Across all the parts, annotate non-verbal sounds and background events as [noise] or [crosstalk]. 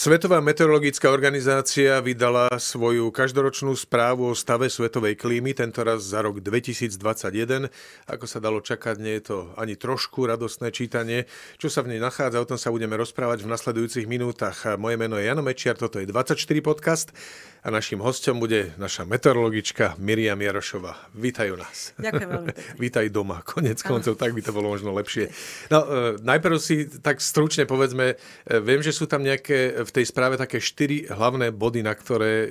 Svetová meteorologická organizácia vydala svoju každoročnú správu o stave svetovej klímy, tento raz za rok 2021. Ako sa dalo čakať, nie je to ani trošku radostné čítanie. Čo sa v nej nachádza, o tom sa budeme rozprávať v nasledujúcich minútach. Moje meno je Jano Mečiar, toto je 24 podcast. A našim hostom bude naša meteorologička Miriam Jarošová. Vítaj u nás. Ďakujem veľmi [laughs] Vítaj doma, konec koncov, tak by to bolo možno lepšie. No, e, najprv si tak stručne povedzme, e, viem, že sú tam nejaké v tej správe také štyri hlavné body, na ktoré e, e,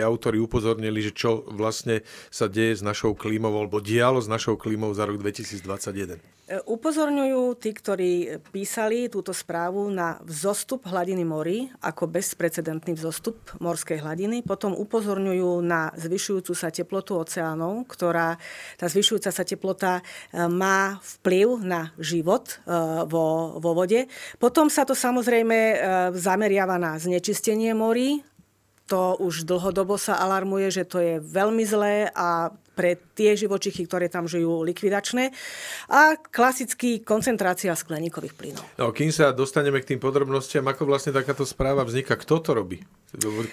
jej autori upozornili, že čo vlastne sa deje s našou klímou, alebo dialo s našou klímou za rok 2021. E, upozorňujú tí, ktorí písali túto správu na vzostup hladiny morí ako bezprecedentný vzostup morskej hladiny oceány potom upozorňujú na zvyšujúcu sa teplotu oceánov, ktorá, tá zvyšujúca sa teplota e, má vplyv na život e, vo, vo vode. Potom sa to samozrejme e, zameriava na znečistenie morí, to už dlhodobo sa alarmuje, že to je veľmi zlé a pre tie živočichy, ktoré tam žijú, likvidačné. A klasicky koncentrácia skleníkových plynov. No, kým sa dostaneme k tým podrobnostiam, ako vlastne takáto správa vzniká, kto to robí?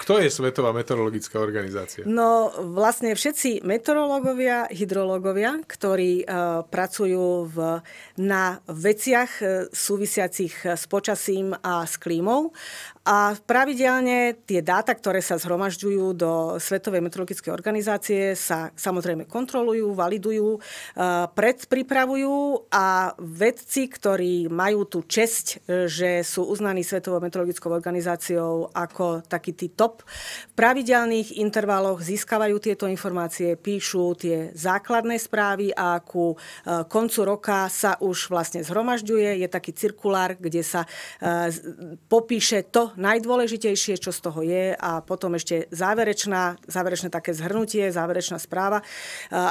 Kto je Svetová meteorologická organizácia? No vlastne všetci meteorológovia, hydrológovia, ktorí e, pracujú v, na veciach e, súvisiacich e, s počasím a s klímou, a pravidelne tie dáta, ktoré sa zhromažďujú do Svetovej meteorologickej organizácie, sa samozrejme kontrolujú, validujú, e, predpripravujú a vedci, ktorí majú tú česť, e, že sú uznaní Svetovou meteorologickou organizáciou ako taký tí top, v pravidelných intervaloch získavajú tieto informácie, píšu tie základné správy a ku e, koncu roka sa už vlastne zhromažďuje. Je taký cirkulár, kde sa popíše to, najdôležitejšie, čo z toho je a potom ešte záverečná, záverečné také zhrnutie, záverečná správa.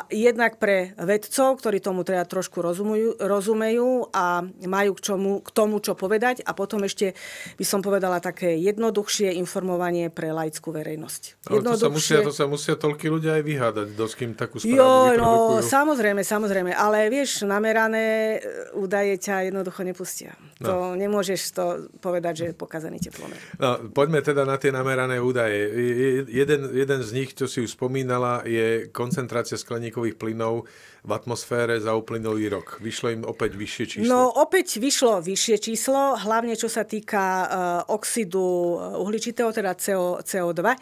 Jednak pre vedcov, ktorí tomu teda trošku rozumujú, rozumejú a majú k, čomu, k tomu, čo povedať a potom ešte by som povedala také jednoduchšie informovanie pre laickú verejnosť. to sa, musia, to sa musia toľkí ľudia aj vyhádať, do s kým takú správu Jo, no samozrejme, samozrejme, ale vieš, namerané eh, údaje ťa jednoducho nepustia. No. To nemôžeš to povedať, že je pokazaný teplom. No, poďme teda na tie namerané údaje. Jeden, jeden z nich, čo si už spomínala, je koncentrácia skleníkových plynov v atmosfére za uplynulý rok. Vyšlo im opäť vyššie číslo? No, opäť vyšlo vyššie číslo, hlavne čo sa týka uh, oxidu e, uhličitého, teda CO, CO2. Uh, e,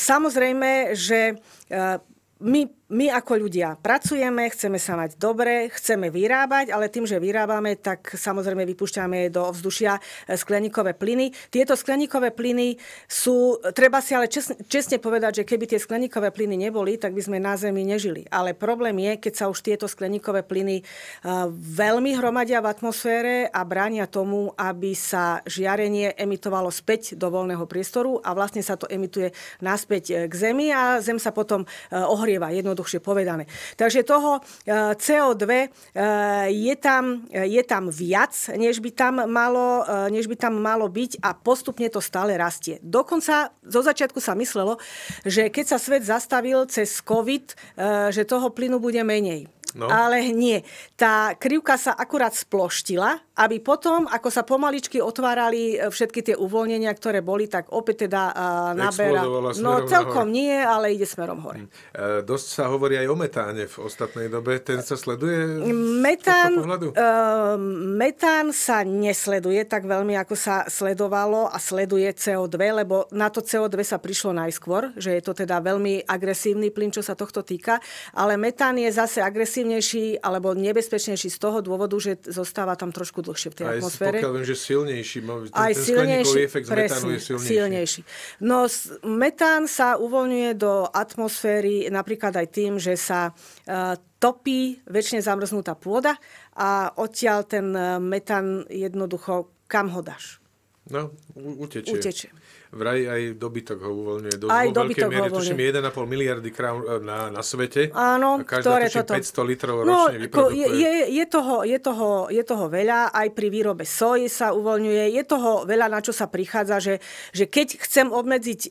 samozrejme, že uh, my my ako ľudia pracujeme, chceme sa mať dobre, chceme vyrábať, ale tým, že vyrábame, tak samozrejme vypúšťame do vzdušia eh, skleníkové plyny. Tieto skleníkové plyny sú, treba si ale čestne, čestne povedať, že keby tie skleníkové plyny neboli, tak by sme na Zemi nežili. Ale problém je, keď sa už tieto skleníkové plyny eh, veľmi hromadia v atmosfére a bránia tomu, aby sa žiarenie emitovalo späť do voľného priestoru a vlastne sa to emituje naspäť eh, k Zemi a Zem sa potom ohrieva. Jednoducho jednoduchšie povedané. Takže toho e, CO2 e, je tam, e, je tam viac, než by tam, malo, než by tam malo byť a postupne to stále rastie. Dokonca zo začiatku sa myslelo, že keď sa svet zastavil cez COVID, že toho plynu bude menej. No. Ale nie. Tá krivka sa akurát sploštila aby potom, ako sa pomaličky otvárali e, všetky tie uvoľnenia, ktoré boli, tak opäť teda e, nabera. No celkom hore. nie, ale ide smerom hore. Uh, dosť sa hovorí aj o metáne v ostatnej dobe. Ten sa sleduje? Metán, uh, metán sa nesleduje tak veľmi, ako sa sledovalo a sleduje CO2, lebo na to CO2 sa prišlo najskôr, že je to teda veľmi agresívny plyn, čo sa tohto týka, ale metán je zase agresívnejší alebo nebezpečnejší z toho dôvodu, že zostáva tam trošku dlhšie v tej aj atmosfére. Aj viem, že silnejší. No, ten, aj ten silnejší, efekt z presne, metánu je silnejší. silnejší. No metán sa uvoľňuje do atmosféry napríklad aj tým, že sa e, topí väčšine zamrznutá pôda a odtiaľ ten e, metán jednoducho kam ho dáš. No, utečie. Utečie vraj aj dobytok ho uvoľňuje. Do, aj vo dobytok miery, tuším 1,5 miliardy krám na, na svete. Áno, a každá ktoré tuším, toto... 500 litrov no, vyprodukuje. Je, je, toho, je, toho, je toho veľa, aj pri výrobe soji sa uvoľňuje. Je toho veľa, na čo sa prichádza, že, že keď chcem obmedziť e,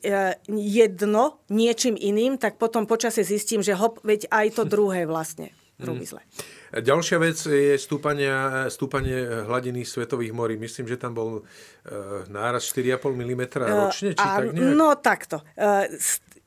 jedno niečím iným, tak potom počasie zistím, že hop, veď aj to druhé vlastne v rumizle. Mhm. Ďalšia vec je stúpania, stúpanie hladiny svetových morí. Myslím, že tam bol e, náraz 4,5 mm eh, ročne, či a, tak No takto. E,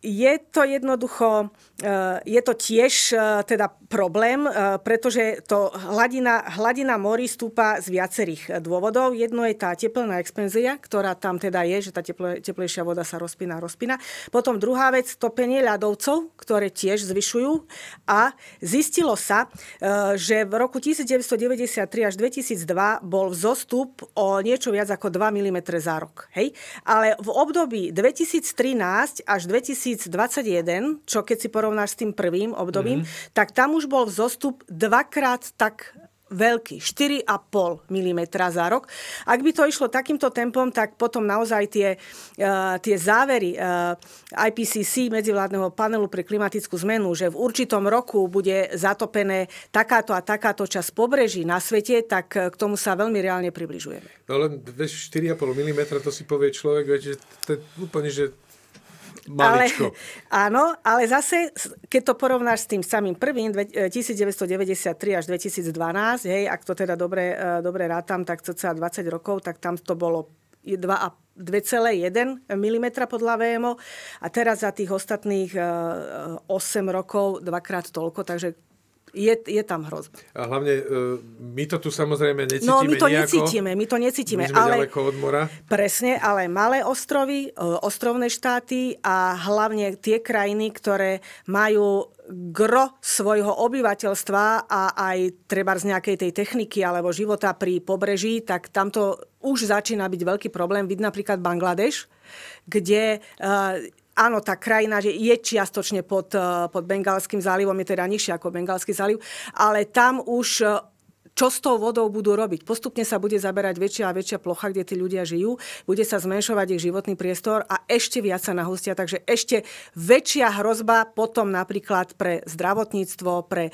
je to jednoducho, e, je to tiež e, teda problém, e, pretože to hladina, hladina morí stúpa z viacerých dôvodov. Jedno je tá teplná expenzia, ktorá tam teda je, že tá teple, teplejšia voda sa rozpína, rozpína. Potom druhá vec, topenie ľadovcov, ktoré tiež zvyšujú. A zistilo sa, že v roku 1993 až 2002 bol vzostup o niečo viac ako 2 mm za rok. Hej? Ale v období 2013 až 2000 2021, čo keď si porovnáš s tým prvým obdobím, mm-hmm. tak tam už bol vzostup dvakrát tak veľký, 4,5 mm za rok. Ak by to išlo takýmto tempom, tak potom naozaj tie, uh, tie závery uh, eh, IPCC, medzivládneho panelu pre klimatickú zmenu, že v určitom roku bude zatopené takáto a takáto časť pobreží na svete, tak eh, k tomu sa veľmi reálne približujeme. No len 4,5 mm to si povie človek, že to je úplne, že ale, áno, ale zase, keď to porovnáš s tým samým prvým, 1993 e, až 2012, hej, ak to teda dobre, e, dobre rátam, tak celá 20 rokov, tak tam to bolo 2,1 mm podľa VMO a teraz za tých ostatných 8 e, rokov dvakrát toľko, takže je, je tam hrozba. A hlavne e, my to tu samozrejme necítime No my to nejako. necítime, my to necítime. My sme ale, ďaleko od mora. Presne, ale malé ostrovy, e, ostrovné štáty a hlavne tie krajiny, ktoré majú gro svojho obyvateľstva a aj treba z nejakej tej techniky alebo života pri pobreží, tak tamto už začína byť veľký problém. Vidí napríklad Bangladeš, kde uh, Áno, tá krajina že je čiastočne pod, eh, pod Bengalským zálivom, je teda nižšia ako Bengalský záliv, ale tam už eh, čo s tou vodou budú robiť. Postupne sa bude zaberať väčšia a väčšia plocha, kde tí ľudia žijú, bude sa zmenšovať ich životný priestor a ešte viac sa nahustia, takže ešte väčšia hrozba potom napríklad pre zdravotníctvo, pre e,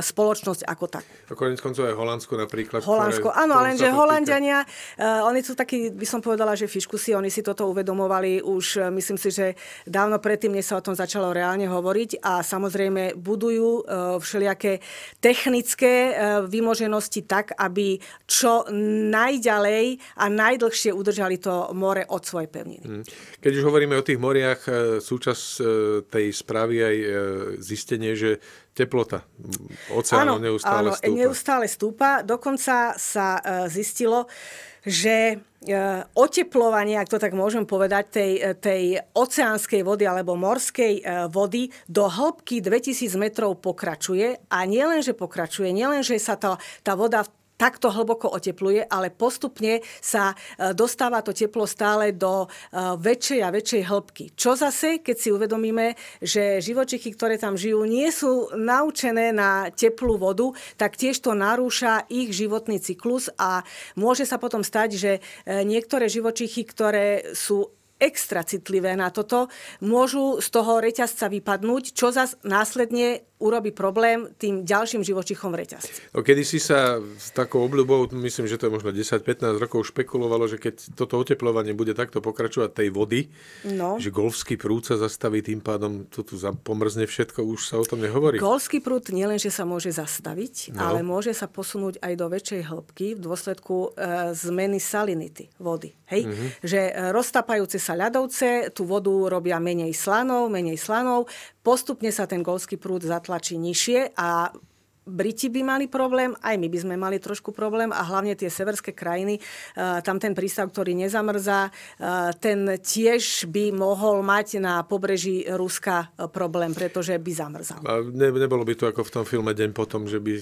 spoločnosť ako tak. A konec koncov aj Holandsko napríklad. Holandsko, ktoré, áno, lenže Holandiania, uh, oni sú takí, by som povedala, že fiškusi, oni si toto uvedomovali už, e, myslím si, že dávno predtým, než sa o tom začalo reálne hovoriť a samozrejme budujú uh, všelijaké technické uh, vymoženosti možnosti tak, aby čo najďalej a najdlhšie udržali to more od svojej pevniny. Mhm. Keď už hovoríme o tých moriach, e, súčasť e, tej správy aj e, zistenie, že teplota oceánov neustále áno, stúpa. neustále stúpa. Dokonca sa e, zistilo, že e, oteplovanie, ak to tak môžem povedať, tej, e, tej oceánskej vody alebo morskej vody do hĺbky 2000 metrov pokračuje. A nielen, že pokračuje, nielen, že sa tá, tá voda v takto hlboko otepluje, ale postupne sa e, dostáva to teplo stále do e, väčšej a väčšej hĺbky. Čo zase, keď si uvedomíme, že živočichy, ktoré tam žijú, nie sú naučené na teplú vodu, tak tiež to narúša ich životný cyklus a môže sa potom stať, že e, niektoré živočichy, ktoré sú extra citlivé na toto, môžu z toho reťazca vypadnúť, čo zase následne urobí problém tým ďalším živočichom v reťazci. No, kedy si sa s takou obľubou, myslím, že to je možno 10-15 rokov, špekulovalo, že keď toto oteplovanie bude takto pokračovať tej vody, no. že golfský prúd sa zastaví, tým pádom to tu pomrzne všetko, už sa o tom nehovorí. Golfský prúd nielenže sa môže zastaviť, no. ale môže sa posunúť aj do väčšej hĺbky v dôsledku e, zmeny salinity vody. Hej? Mm-hmm. Že e, roztapajúce sa ľadovce tú vodu robia menej slanou, menej slanou, Postupne sa ten golský prúd zatlačí nižšie a Briti by mali problém, aj my by sme mali trošku problém a hlavne tie severské krajiny, e, tam ten prístav, ktorý nezamrzá, e, ten tiež by mohol mať na pobreží Ruska e, problém, pretože by zamrzal. A ne, nebolo by to ako v tom filme Deň potom, že by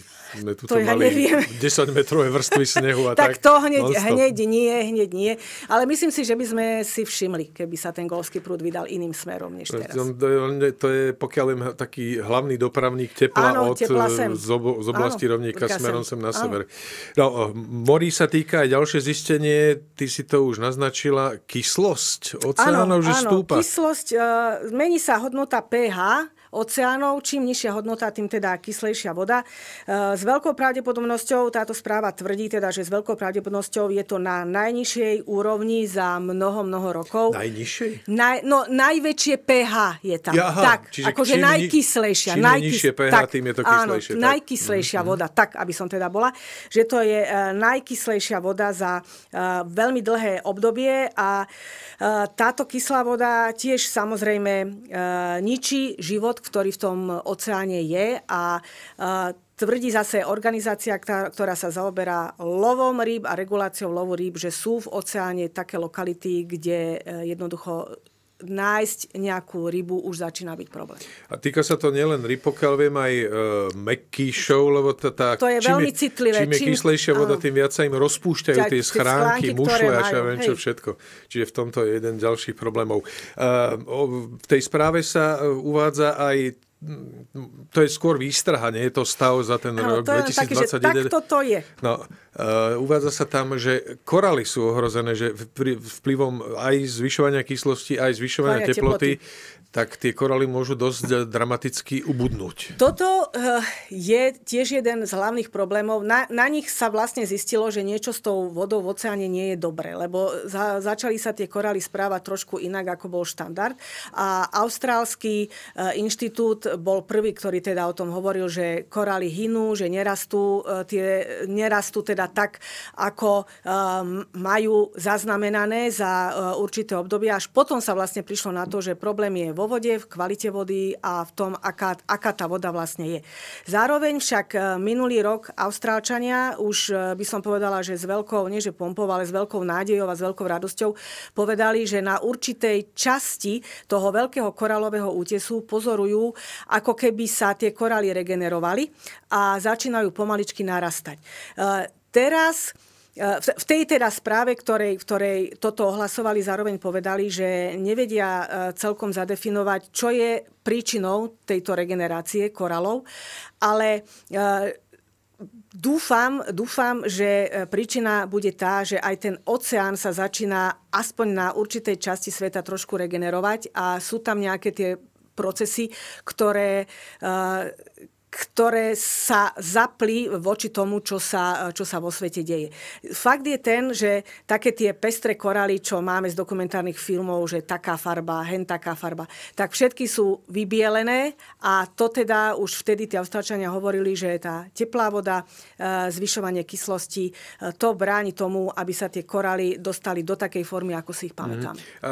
sme tu ja mali neviem. 10 [laughs] metrové vrstvy snehu a [laughs] tak. Tak to hneď, hneď nie, hneď nie. Ale myslím si, že by sme si všimli, keby sa ten golský prúd vydal iným smerom než teraz. To je, pokiaľ je taký hlavný dopravník tepla Áno, od tepla sem. zo z oblasti áno, rovníka smerom sem na áno. sever. No, eh, morí sa týka aj ďalšie zistenie, ty si to už naznačila, kyslosť oceánov, že áno, stúpa. kyslosť, uh, eh, zmení sa hodnota pH, oceánov. Čím nižšia hodnota, tým teda kyslejšia voda. E, s veľkou pravdepodobnosťou táto správa tvrdí, teda, že s veľkou pravdepodobnosťou je to na najnižšej úrovni za mnoho, mnoho rokov. Najnižšej? Naj, no, najväčšie pH je tam. aha, tak, čiže akože čím najkyslejšia. Čím najkys... nižšie pH, tak, tým je to kyslejšie. Áno, tak. najkyslejšia mm-hmm. voda, tak, aby som teda bola, že to je e, najkyslejšia voda za e, veľmi dlhé obdobie a táto kyslá voda tiež samozrejme ničí život ktorý v tom oceáne je a tvrdí zase organizácia, ktorá sa zaoberá lovom rýb a reguláciou lovu rýb, že sú v oceáne také lokality, kde e, jednoducho nájsť nejakú rybu už začína byť problém. A týka sa to nielen ryb, pokiaľ viem, aj e, mekýšov, lebo tá, tá, to je čím veľmi je, citlivé. Čím je kyslejšia voda, tým viac sa im rozpúšťajú tie schránky, schránky mušle a ja viem čo všetko. Čiže v tomto je jeden z ďalších problémov. E, o, v tej správe sa e, uvádza aj to je skôr výstraha, nie je to stav za ten Áno, rok to je 2021. Taký, že takto to je. No, uh, uvádza sa tam, že koraly sú ohrozené, že vplyvom aj zvyšovania kyslosti, aj zvyšovania teploty, teploty tak tie koraly môžu dosť dramaticky ubudnúť. Toto eh, je tiež jeden z hlavných problémov. Na, na nich sa vlastne zistilo, že niečo s tou vodou v oceáne nie je dobre, lebo za, začali sa tie koraly správať trošku inak, ako bol štandard. A Austrálsky eh, inštitút bol prvý, ktorý teda o tom hovoril, že koraly hynú, že nerastú, eh, tie, nerastú teda tak, ako majú zaznamenané za určité obdobie. Až potom sa vlastne prišlo na to, že problém je vo vode, v kvalite vody a v tom, aká, aká tá voda vlastne je. Zároveň však e, minulý rok Austrálčania už e, by som povedala, že s veľkou, nie že pompou, ale s veľkou nádejou a s veľkou radosťou povedali, že na určitej časti toho veľkého koralového útesu pozorujú, ako keby sa tie korály regenerovali a začínajú pomaličky narastať. E, teraz E, v tej teda správe, ktorej, v ktorej toto ohlasovali, zároveň povedali, že nevedia e, celkom zadefinovať, čo je príčinou tejto regenerácie koralov, ale e, Dúfam, dúfam, že príčina bude tá, že aj ten oceán sa začína aspoň na určitej časti sveta trošku regenerovať a sú tam nejaké tie procesy, ktoré, ktoré sa zapli voči tomu, čo sa, čo sa vo svete deje. Fakt je ten, že také tie pestré koraly, čo máme z dokumentárnych filmov, že taká farba, hen taká farba, tak všetky sú vybielené a to teda už vtedy tie austračania hovorili, že tá teplá voda, e, zvyšovanie kyslosti, e, to bráni tomu, aby sa tie koraly dostali do takej formy, ako si ich pamätám. Mm. A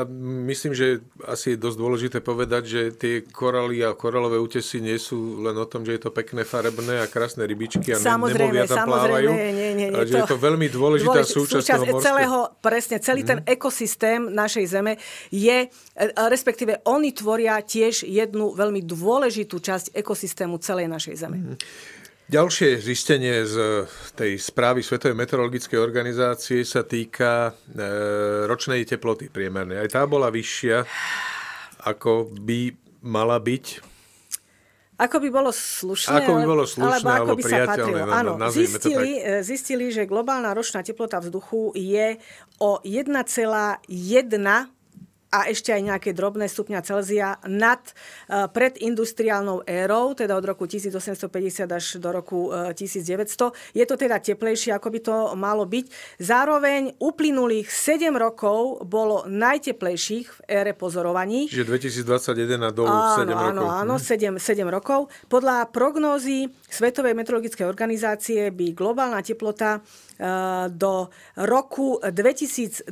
myslím, že asi je dosť dôležité povedať, že tie koraly a koralové útesy nie sú len o tom, že je to to pekné farebné a krásne rybičky a samozrejme, nemovia tam samozrejme, plávajú. Nie, nie, nie, že to, je to veľmi dôležitá, dôležitá súčasť, súčasť toho celého, Presne, celý mm. ten mhm. ekosystém našej zeme je, e, e, respektíve oni tvoria tiež jednu veľmi dôležitú časť ekosystému celej našej zeme. Mm. Ďalšie zistenie z e, tej správy Svetovej meteorologickej organizácie sa týka ročnej teploty priemernej. Aj tá bola vyššia, ako by mala byť. Ako by bolo slušné, ako by bolo slušné alebo, alebo ako by sa patrilo. No, no, Áno, zistili, to tak... E, zistili, že globálna ročná teplota vzduchu je o 1,1 a ešte aj nejaké drobné stupňa Celzia nad eh, predindustriálnou érou, teda od roku 1850 až do roku 1900. Eh, Je to teda teplejšie, ako by to malo byť. Zároveň uplynulých 7 rokov bolo najteplejších v ére pozorovaní. Čiže 2021 a dolu áno, 7 áno, rokov. Áno, 7, 7 rokov. Podľa prognózy Svetovej meteorologickej organizácie by globálna teplota eh, do roku 2026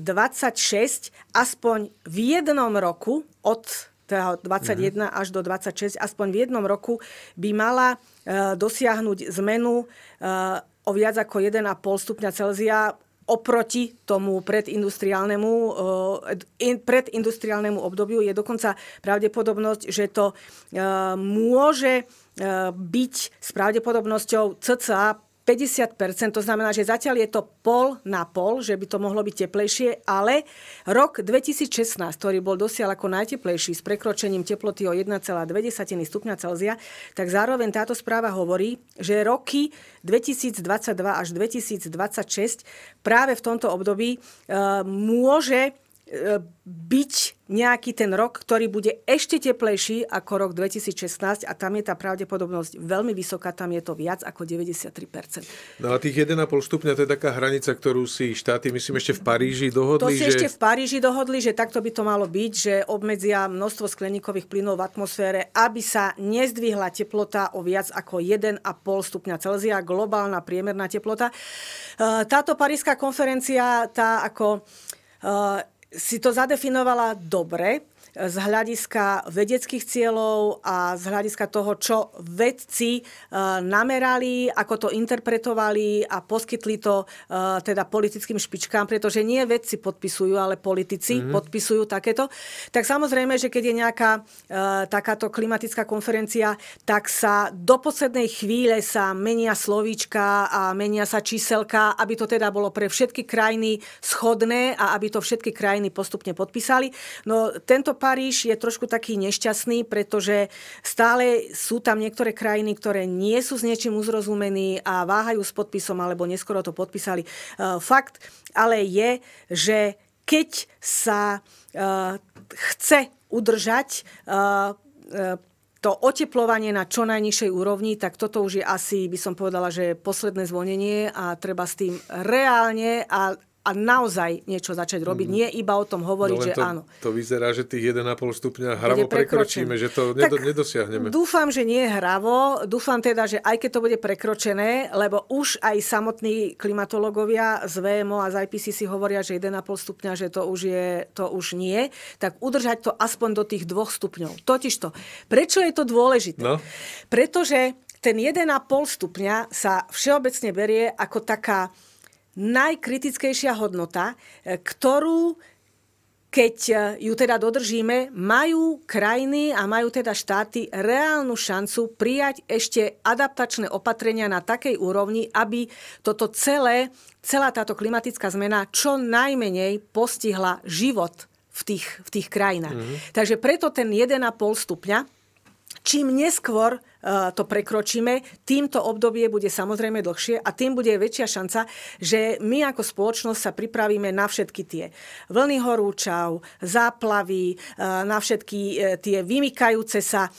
aspoň v jednom roku od teda 21 mm až do 26, aspoň v jednom roku by mala e, dosiahnuť zmenu e, o viac ako 1,5 stupňa Celzia oproti tomu predindustriálnemu, eh, predindustriálnemu obdobiu. Je dokonca pravdepodobnosť, že to môže byť s pravdepodobnosťou cca 50%, to znamená, že zatiaľ je to pol na pol, že by to mohlo byť teplejšie, ale rok 2016, ktorý bol dosiaľ ako najteplejší s prekročením teploty o 1,2 stupňa Celzia, tak zároveň táto správa hovorí, že roky 2022 až 2026 práve v tomto období e, môže E, byť nejaký ten rok, ktorý bude ešte teplejší ako rok 2016 a tam je tá pravdepodobnosť veľmi vysoká, tam je to viac ako 93%. No a tých 1,5 stupňa to je taká hranica, ktorú si štáty, myslím, ešte v Paríži dohodli. To si že... ešte v Paríži dohodli, že takto by to malo byť, že obmedzia množstvo skleníkových plynov v atmosfére, aby sa nezdvihla teplota o viac ako 1,5 stupňa Celzia, globálna priemerná teplota. E, táto parížská konferencia, tá ako e, si to zadefinovala dobre, z hľadiska vedeckých cieľov a z hľadiska toho, čo vedci e, namerali, ako to interpretovali a poskytli to e, teda politickým špičkám, pretože nie vedci podpisujú, ale politici mm-hmm. podpisujú takéto. Tak samozrejme, že keď je nejaká e, takáto klimatická konferencia, tak sa do poslednej chvíle sa menia slovíčka a menia sa číselka, aby to teda bolo pre všetky krajiny schodné a aby to všetky krajiny postupne podpísali. No tento Paríž je trošku taký nešťastný, pretože stále sú tam niektoré krajiny, ktoré nie sú s niečím uzrozumení a váhajú s podpisom, alebo neskoro to podpísali. E, fakt ale je, že keď sa e, chce udržať e, to oteplovanie na čo najnižšej úrovni, tak toto už je asi, by som povedala, že posledné zvonenie a treba s tým reálne a a naozaj niečo začať robiť. Mm. Nie iba o tom hovoriť, no, to, že áno. To vyzerá, že tých 1,5 stupňa hravo prekročíme, že to tak nedosiahneme. Dúfam, že nie hravo. Dúfam teda, že aj keď to bude prekročené, lebo už aj samotní klimatológovia z VMO a z IPCC hovoria, že 1,5 stupňa, že to už, je, to už nie, tak udržať to aspoň do tých 2 stupňov. Totižto, prečo je to dôležité? No. Pretože ten 1,5 stupňa sa všeobecne berie ako taká najkritickejšia hodnota, e, ktorú keď e, ju teda dodržíme, majú krajiny a majú teda štáty reálnu šancu prijať ešte adaptačné opatrenia na takej úrovni, aby toto celé, celá táto klimatická zmena čo najmenej postihla život v tých, v tých krajinách. Mm-hmm. Takže preto ten 1,5 stupňa, čím neskôr Eh, to prekročíme. Týmto obdobie bude samozrejme dlhšie a tým bude väčšia šanca, že my ako spoločnosť sa pripravíme na všetky tie vlny horúčav, záplavy, eh, na všetky eh, tie vymykajúce sa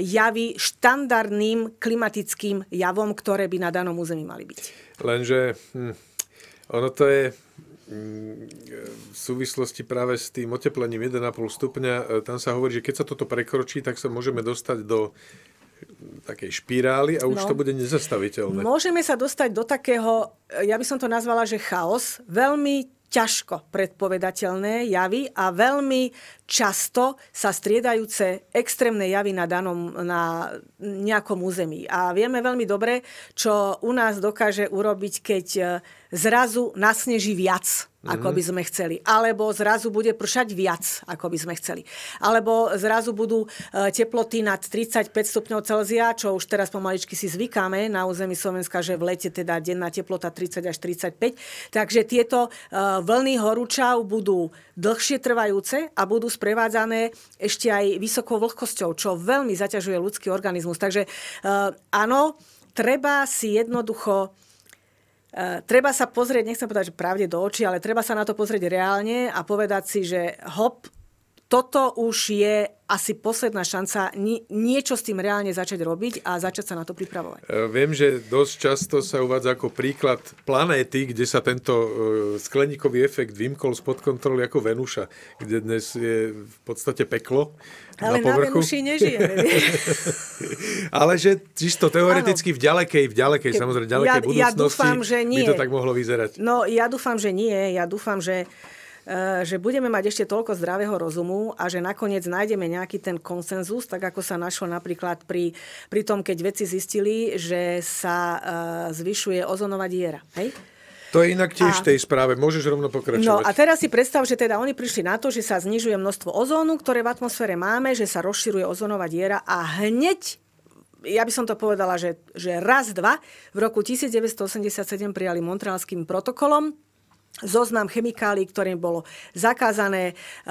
javy štandardným klimatickým javom, ktoré by na danom území mali byť. Lenže hm, ono to je hm, v súvislosti práve s tým oteplením 1,5 stupňa, tam sa hovorí, že keď sa toto prekročí, tak sa môžeme dostať do takej špirály a už no, to bude nezastaviteľné. Môžeme sa dostať do takého, ja by som to nazvala, že chaos, veľmi ťažko predpovedateľné javy a veľmi často sa striedajúce extrémne javy na, danom, na nejakom území. A vieme veľmi dobre, čo u nás dokáže urobiť, keď eh, zrazu nasneží viac ako mhm. by sme chceli. Alebo zrazu bude pršať viac, ako by sme chceli. Alebo zrazu budú e, teploty nad 35 stupňov Celzia, čo už teraz pomaličky si zvykáme na území Slovenska, že v lete teda denná teplota 30 až 35. Takže tieto e, vlny horúčav budú dlhšie trvajúce a budú sprevádzané ešte aj vysokou vlhkosťou, čo veľmi zaťažuje ľudský organizmus. Takže e, áno, treba si jednoducho Eh, treba sa pozrieť, nechcem povedať, že pravde do očí, ale treba sa na to pozrieť reálne a povedať si, že hop, toto už je asi posledná šanca niečo s tým reálne začať robiť a začať sa na to pripravovať. E, viem, že dosť často sa uvádza ako príklad planéty, kde sa tento e, skleníkový efekt vymkol spod kontroly ako Venúša, kde dnes je v podstate peklo. Ale na, na Venúši nežijeme. Ale že čisto teoreticky v ďalekej, v ďalekej, samozrejme, ďalekej ja, budúcnosti ja dúfam, že nie. by to tak mohlo vyzerať. No ja dúfam, že nie. Ja dúfam, že Eh, že budeme mať ešte toľko zdravého rozumu a že nakoniec nájdeme nejaký ten konsenzus, tak ako sa našlo napríklad pri, pri tom, keď vedci zistili, že sa eh, zvyšuje ozonová diera. Hej? To je inak tiež v tej správe, môžeš rovno pokračovať. No a teraz si predstav, že teda oni prišli na to, že sa znižuje množstvo ozónu, ktoré v atmosfére máme, že sa rozširuje ozónová diera a hneď ja by som to povedala, že, že raz, dva, v roku 1987 prijali Montrealským protokolom, zoznam chemikálií, ktorým bolo zakázané eh,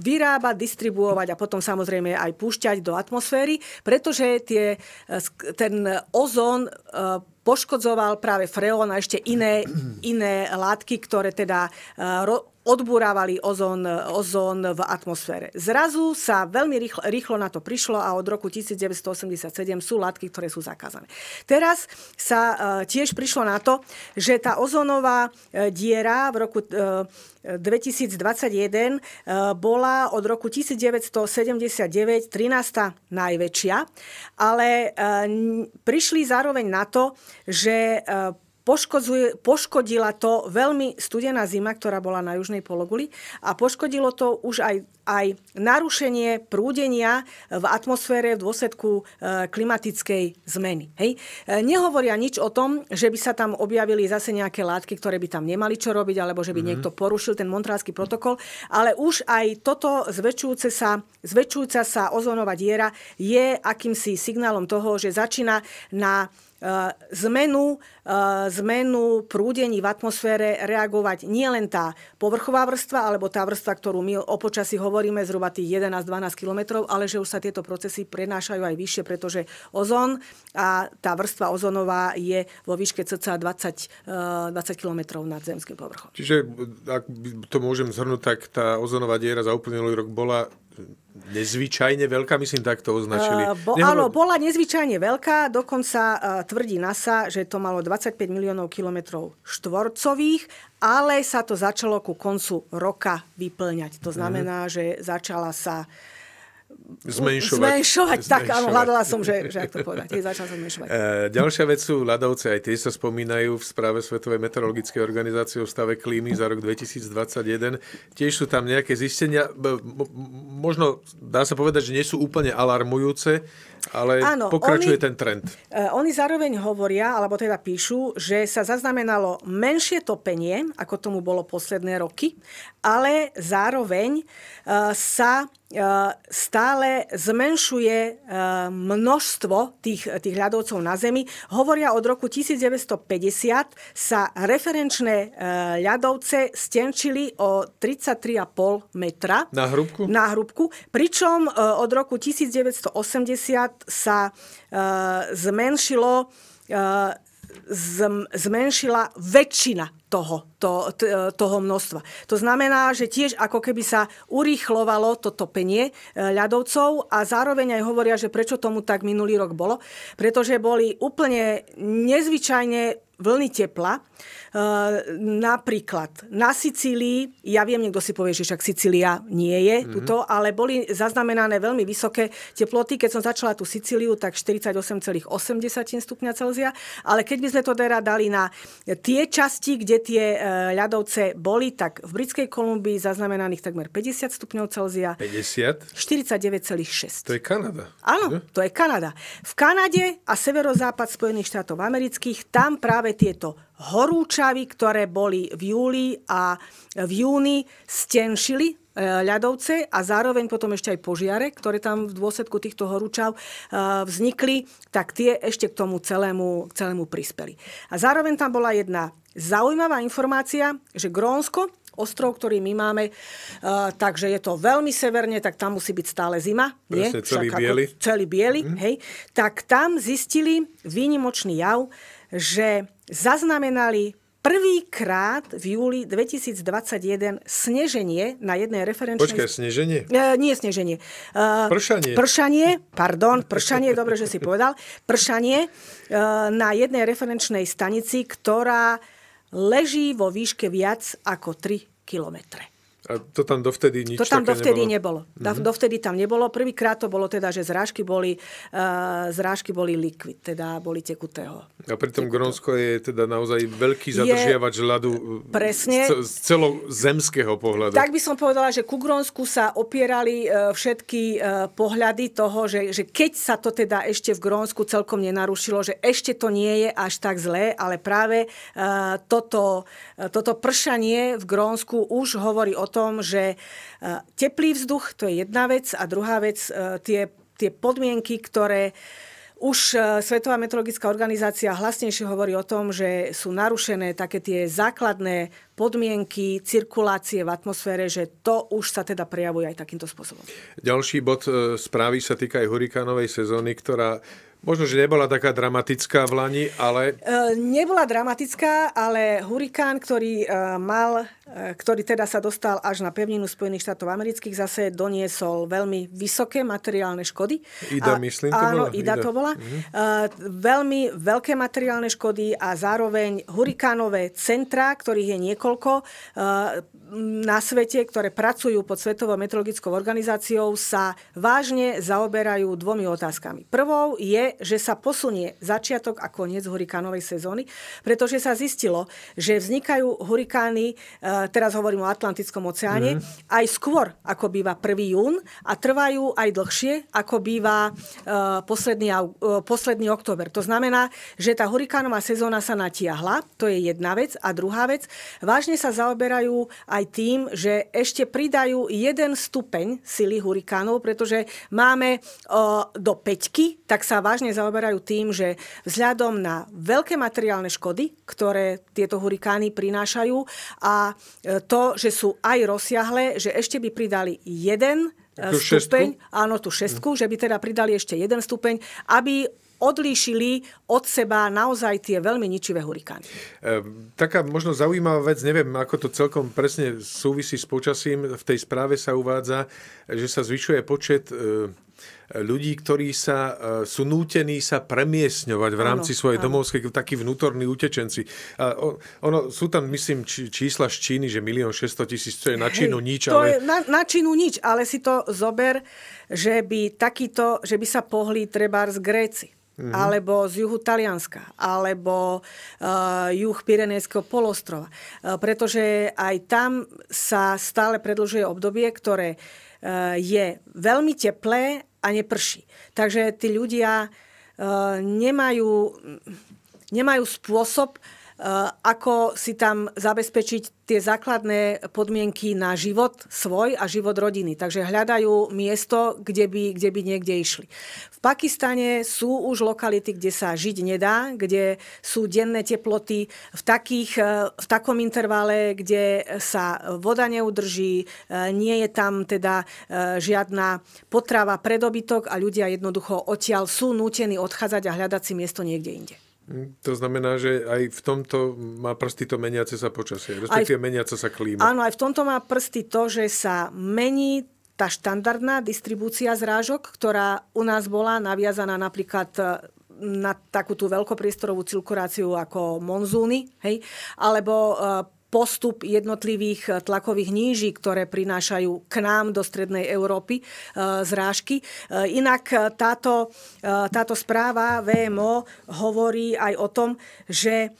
vyrábať, distribuovať a potom samozrejme aj púšťať do atmosféry, pretože tie, eh, ten ozón eh, poškodzoval práve freón a ešte iné, iné látky, ktoré teda odburávali ozón, ozón v atmosfére. Zrazu sa veľmi rýchlo, rýchlo na to prišlo a od roku 1987 sú látky, ktoré sú zakázané. Teraz sa e, tiež prišlo na to, že tá ozonová e, diera v roku e, 2021 e, bola od roku 1979 13. najväčšia, ale e, prišli zároveň na to, že e, poškodila to veľmi studená zima, ktorá bola na južnej pologuli a poškodilo to už aj aj narušenie prúdenia v atmosfére v dôsledku e, klimatickej zmeny. Hej. E, nehovoria nič o tom, že by sa tam objavili zase nejaké látky, ktoré by tam nemali čo robiť, alebo že by mm-hmm. niekto porušil ten montrálsky protokol, ale už aj toto zväčšujúce sa, zväčšujúca sa ozónová diera je akýmsi signálom toho, že začína na e, zmenu, zmenu prúdení v atmosfére reagovať nielen tá povrchová vrstva, alebo tá vrstva, ktorú my o počasí hovoríme, hovoríme zhruba tých 11-12 kilometrov, ale že už sa tieto procesy prenášajú aj vyššie, pretože ozon a tá vrstva ozonová je vo výške cca 20, 20 eh, kilometrov nad zemským povrchom. Čiže ak to môžem zhrnúť, tak tá ozonová diera za úplný rok bola Nezvyčajne veľká, myslím, tak to označili. Uh, bo, Nehovor... Áno, bola nezvyčajne veľká, dokonca uh, tvrdí NASA, že to malo 25 miliónov kilometrov štvorcových, ale sa to začalo ku koncu roka vyplňať. To znamená, mm. že začala sa uh, Zmenšovať. Zmenšovať, tak, áno, hľadala som, že, že ak to povedať. Je som zmenšovať. E, ďalšia vec sú ľadovce, aj tie sa spomínajú v správe Svetovej meteorologickej organizácie o stave klímy za rok 2021. Tiež sú tam nejaké zistenia, možno dá sa povedať, že nie sú úplne alarmujúce, ale Áno, pokračuje oni, ten trend. E, oni zároveň hovoria, alebo teda píšu, že sa zaznamenalo menšie topenie, ako tomu bolo posledné roky, ale zároveň e, sa Eh, stále zmenšuje eh, množstvo tých, tých ľadovcov na Zemi. Hovoria od roku 1950 sa referenčné eh, ľadovce stenčili o 33,5 metra. Na hrubku? Na hrubku. Pričom od roku 1980 sa zmenšilo zmenšila väčšina toho, to, toho množstva. To znamená, že tiež ako keby sa urýchlovalo to topenie e, ľadovcov a zároveň aj hovoria, že prečo tomu tak minulý rok bolo, pretože boli úplne nezvyčajne vlny tepla. E, napríklad na Sicílii, ja viem, niekto si povie, že však Sicília nie je mm-hmm. tuto, ale boli zaznamenané veľmi vysoké teploty. Keď som začala tú Sicíliu, tak 48,8 stupňa Celzia, ale keď by sme to teda dali na tie časti, kde tie e, ľadovce boli, tak v Britskej Kolumbii zaznamenaných takmer 50 stupňov Celzia. 50? 49,6. To je Kanada. Áno, to je Kanada. V Kanade a severozápad Spojených štátov amerických, tam práve tieto horúčavy, ktoré boli v júli a v júni, stenšili e, ľadovce a zároveň potom ešte aj požiare, ktoré tam v dôsledku týchto horúčav e, vznikli, tak tie ešte k tomu celému, celému prispeli. A zároveň tam bola jedna zaujímavá informácia, že Grónsko, ostrov, ktorý my máme, e, takže je to veľmi severne, tak tam musí byť stále zima. Presne, nie? celý Však Celý biely, mm. hej. Tak tam zistili výnimočný jav, že zaznamenali prvýkrát v júli 2021 sneženie na jednej referenčnej... Počkaj, sneženie? E, nie sneženie. E, pršanie. Pršanie, pardon, pršanie, dobre, že si povedal. Pršanie e, na jednej referenčnej stanici, ktorá leží vo výške viac ako 3 kilometre. A to tam dovtedy nič To tam dovtedy nebolo. nebolo. Mm-hmm. Dovtedy tam nebolo. Prvýkrát to bolo teda, že zrážky boli, uh, zrážky boli likvid, teda boli tekutého. A pritom tekutého. Grónsko je teda naozaj veľký zadržiavač je, ľadu eh, presne, z, z celozemského pohľadu. Tak by som povedala, že ku Grónsku sa opierali uh, všetky uh, pohľady toho, že, že keď sa to teda ešte v Grónsku celkom nenarušilo, že ešte to nie je až tak zlé, ale práve uh, toto, uh, toto pršanie v Grónsku už hovorí o tom, že e, teplý vzduch, to je jedna vec, a druhá vec, e, tie, tie podmienky, ktoré už e, Svetová meteorologická organizácia hlasnejšie hovorí o tom, že sú narušené také tie základné podmienky cirkulácie v atmosfére, že to už sa teda prejavuje aj takýmto spôsobom. Ďalší bod správy sa týka aj hurikánovej sezóny, ktorá Možno, že nebola taká dramatická v Lani, ale... E, nebola dramatická, ale hurikán, ktorý e, mal, e, ktorý teda sa dostal až na pevninu Spojených štátov amerických, zase doniesol veľmi vysoké materiálne škody. Ida, a, myslím, to áno, bola? Ida, Ida to bola. Mhm. Veľmi veľké materiálne škody a zároveň hurikánové centra, ktorých je niekoľko na svete, ktoré pracujú pod Svetovou meteorologickou organizáciou, sa vážne zaoberajú dvomi otázkami. Prvou je, že sa posunie začiatok a koniec hurikánovej sezóny, pretože sa zistilo, že vznikajú hurikány, e, teraz hovorím o Atlantickom oceáne, mm. aj skôr, ako býva 1. jún a trvajú aj dlhšie, ako býva e, posledný, e, posledný október. To znamená, že tá hurikánová sezóna sa natiahla, to je jedna vec. A druhá vec, vážne sa zaoberajú aj tým, že ešte pridajú jeden stupeň sily hurikánov, pretože máme do 5, tak sa vážne výrazne zaoberajú tým, že vzhľadom na veľké materiálne škody, ktoré tieto hurikány prinášajú a e, to, že sú aj rozsiahle, že ešte by pridali jeden e, tú stupeň, šestku? áno, tú šestku, že by teda pridali ešte jeden stupeň, aby odlíšili od seba naozaj tie veľmi ničivé hurikány. E, taká možno zaujímavá vec, neviem, ako to celkom presne súvisí s počasím, v tej správe sa uvádza, že sa zvyšuje počet e, ľudí, ktorí sa, e, sú nútení sa premiesňovať v rámci ano, svojej domovskej, takí vnútorní utečenci. A ono, sú tam, myslím, čísla z Číny, že 1 600 tisíc, to je na Čínu Hej, nič. To ale... je na, na Čínu nič, ale si to zober, že by takýto, že by sa pohli treba z Gréci. Mm-hmm. alebo z juhu Talianska, alebo uh, juh Pirenejského polostrova. Uh, pretože aj tam sa stále predlžuje obdobie, ktoré uh, je veľmi teplé a neprší. Takže tí ľudia eh, nemajú, nemajú spôsob, Eh, ako si tam zabezpečiť tie základné podmienky na život svoj a život rodiny. Takže hľadajú miesto, kde by, kde by niekde išli. V Pakistane sú už lokality, kde sa žiť nedá, kde sú denné teploty v, takých, eh, v takom intervale, kde sa voda neudrží, eh, nie je tam teda žiadna potrava predobytok a ľudia jednoducho odtiaľ sú nútení odchádzať a hľadať si miesto niekde inde. To znamená, že aj v tomto má prsty to meniace sa počasie, respektíve v... sa klíma. Áno, aj v tomto má prsty to, že sa mení tá štandardná distribúcia zrážok, ktorá u nás bola naviazaná napríklad e, na takú tú veľkopriestorovú cirkuláciu ako monzúny, hej, alebo e, postup jednotlivých eh, tlakových níží, ktoré prinášajú k nám do Strednej Európy eh, zrážky. Eh, inak táto, táto správa VMO hovorí aj o tom, že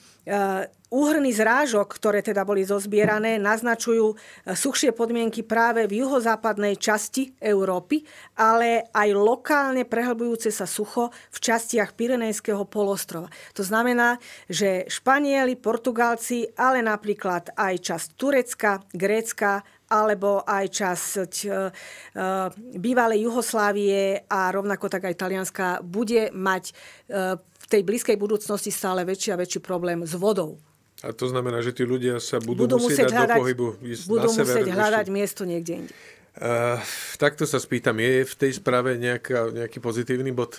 Úhrny zrážok, ktoré teda boli zozbierané, naznačujú e, suchšie podmienky práve v juhozápadnej časti Európy, ale aj lokálne prehlbujúce sa sucho v častiach Pirenejského polostrova. To znamená, že Španieli, Portugálci, ale napríklad aj časť Turecka, Grécka alebo aj časť e, e, bývalej Juhoslávie a rovnako tak aj Talianska bude mať v tej blízkej budúcnosti stále väčší a väčší problém s vodou. A to znamená, že tí ľudia sa budú, budú musieť, musieť dať hľadať, do pohybu. budú na musieť hľadať ešte. miesto niekde inde. Uh, takto sa spýtam, je v tej správe nejaká, nejaký pozitívny bod?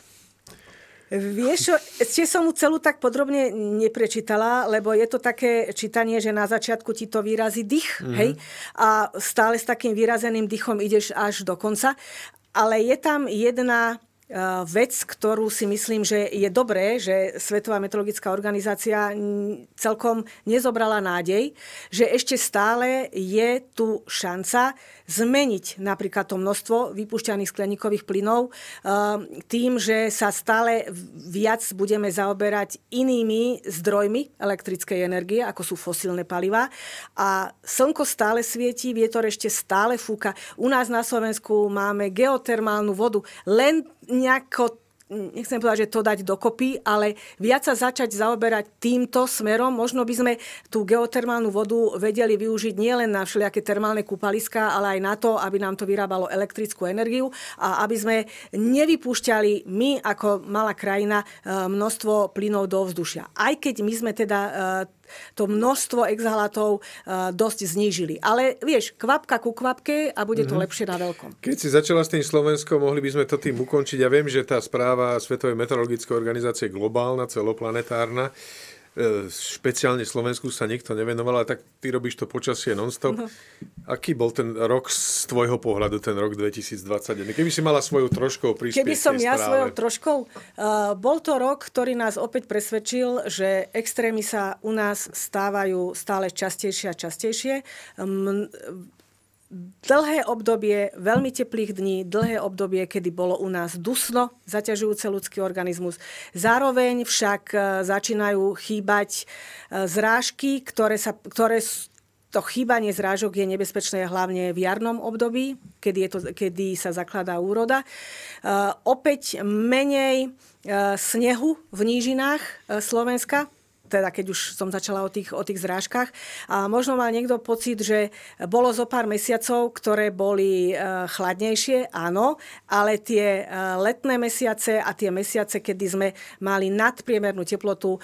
Vieš, ste som mu celú tak podrobne neprečítala, lebo je to také čítanie, že na začiatku ti to vyrazí dých, mm-hmm. hej? A stále s takým vyrazeným dychom ideš až do konca. Ale je tam jedna Ehm, vec, ktorú si myslím, že je dobré, že Svetová meteorologická organizácia celkom nezobrala nádej, že ešte stále je tu šanca zmeniť napríklad to množstvo vypušťaných skleníkových plynov ehm, tým, že sa stále viac budeme zaoberať inými zdrojmi elektrickej energie, ako sú fosílne paliva. A slnko stále svietí, vietor ešte stále fúka. U nás na Slovensku máme geotermálnu vodu. Len nejako nechcem povedať, že to dať dokopy, ale viac sa začať zaoberať týmto smerom. Možno by sme tú geotermálnu vodu vedeli využiť nielen na všelijaké termálne kúpaliska, ale aj na to, aby nám to vyrábalo elektrickú energiu a aby sme nevypúšťali my ako malá krajina eh, množstvo plynov do vzdušia. Aj keď my sme teda eh, to množstvo exhalátov uh, eh, dosť znížili. Ale vieš, kvapka ku kvapke a bude to mm-hmm. lepšie na veľkom. Keď si začala s tým Slovenskom, mohli by sme to tým ukončiť. Ja viem, že tá správa Svetovej meteorologickej organizácie je globálna, celoplanetárna. Uh, E, špeciálne Slovensku sa nikto nevenoval, ale tak ty robíš to počasie non-stop. No. Aký bol ten rok z tvojho pohľadu, ten rok 2021? Keby si mala svoju troškou prispieť Keby som ja svojou troškou? Uh, bol to rok, ktorý nás opäť presvedčil, že extrémy sa u nás stávajú stále častejšie a častejšie. Um, dlhé obdobie veľmi teplých dní, dlhé obdobie, kedy bolo u nás dusno, zaťažujúce ľudský organizmus. Zároveň však e, začínajú chýbať e, zrážky, ktoré, sa, ktoré to chýbanie zrážok je nebezpečné hlavne v jarnom období, kedy, je to, kedy sa zakladá úroda. E, opäť menej snehu v nížinách Slovenska, teda keď už som začala o tých, o tých zrážkach. A možno mal niekto pocit, že bolo zo pár mesiacov, ktoré boli e, chladnejšie, áno, ale tie e, letné mesiace a tie mesiace, kedy sme mali nadpriemernú teplotu, e,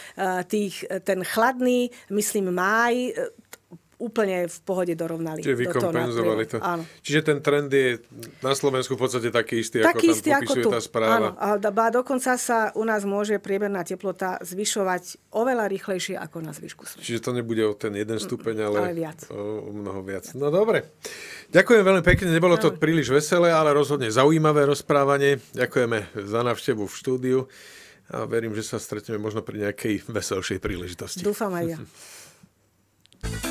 tých, ten chladný, myslím máj, úplne v pohode dorovnali. Čiže vykompenzovali to. Áno. Čiže ten trend je na Slovensku v podstate taký istý, taký ako tam istý, ako tu. tá správa. Áno, a dokonca sa u nás môže priemerná teplota zvyšovať oveľa rýchlejšie ako na zvyšku sveta. Čiže to nebude o ten jeden mm, stupeň, ale, ale viac. O, o mnoho viac. No dobre. Ďakujem veľmi pekne, nebolo to príliš veselé, ale rozhodne zaujímavé rozprávanie. Ďakujeme za návštevu v štúdiu a verím, že sa stretneme možno pri nejakej veselšej príležitosti. Dúfam aj ja. [laughs]